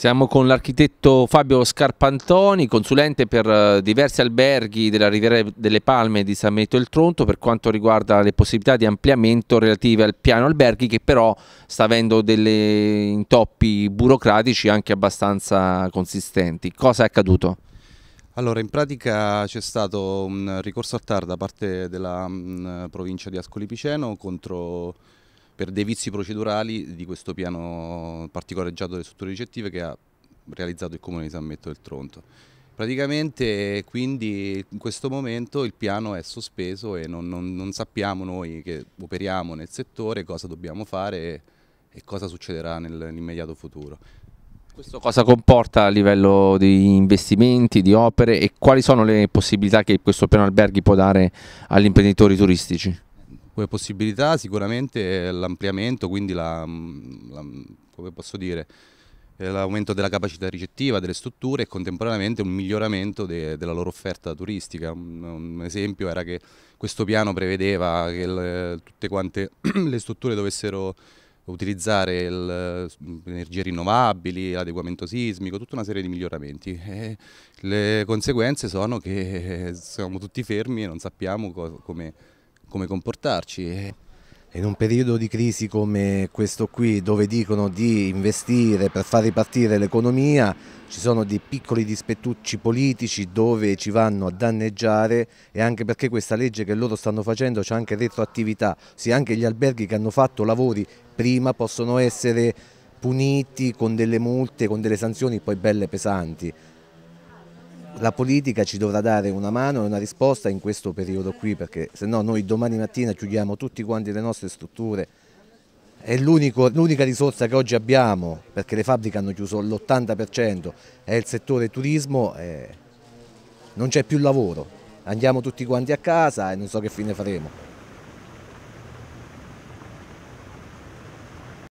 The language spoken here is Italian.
Siamo con l'architetto Fabio Scarpantoni, consulente per eh, diversi alberghi della Riviera delle Palme di San Benedetto del Tronto per quanto riguarda le possibilità di ampliamento relative al piano alberghi che però sta avendo degli intoppi burocratici anche abbastanza consistenti. Cosa è accaduto? Allora, in pratica c'è stato un ricorso a TAR da parte della mh, mm, provincia di Ascoli Piceno contro per dei vizi procedurali di questo piano particolareggiato delle strutture ricettive che ha realizzato il Comune di San Metto del Tronto. Praticamente quindi in questo momento il piano è sospeso e non, non, non sappiamo noi che operiamo nel settore cosa dobbiamo fare e, e cosa succederà nell'immediato futuro. Questo cosa comporta a livello di investimenti, di opere e quali sono le possibilità che questo piano alberghi può dare agli imprenditori turistici? Come possibilità sicuramente eh, l'ampliamento, quindi la, mm, la, mm, come posso dire, eh, l'aumento della capacità ricettiva delle strutture e contemporaneamente un miglioramento de, della loro offerta turistica. Un, un, esempio era che questo piano prevedeva che le, eh, tutte quante le strutture dovessero utilizzare energie rinnovabili, l'adeguamento sismico, tutta una serie di miglioramenti. E le conseguenze sono che siamo tutti fermi e non sappiamo co come come comportarci. In un periodo di crisi come questo qui, dove dicono di investire per far ripartire l'economia, ci sono dei piccoli dispettucci politici dove ci vanno a danneggiare e anche perché questa legge che loro stanno facendo c'è anche retroattività, ossia anche gli alberghi che hanno fatto lavori prima possono essere puniti con delle multe, con delle sanzioni poi belle pesanti la politica ci dovrà dare una mano e una risposta in questo periodo qui perché se no noi domani mattina chiudiamo tutti quanti le nostre strutture è l'unica risorsa che oggi abbiamo perché le fabbriche hanno chiuso l'80% è il settore turismo eh, non c'è più lavoro andiamo tutti quanti a casa e non so che fine faremo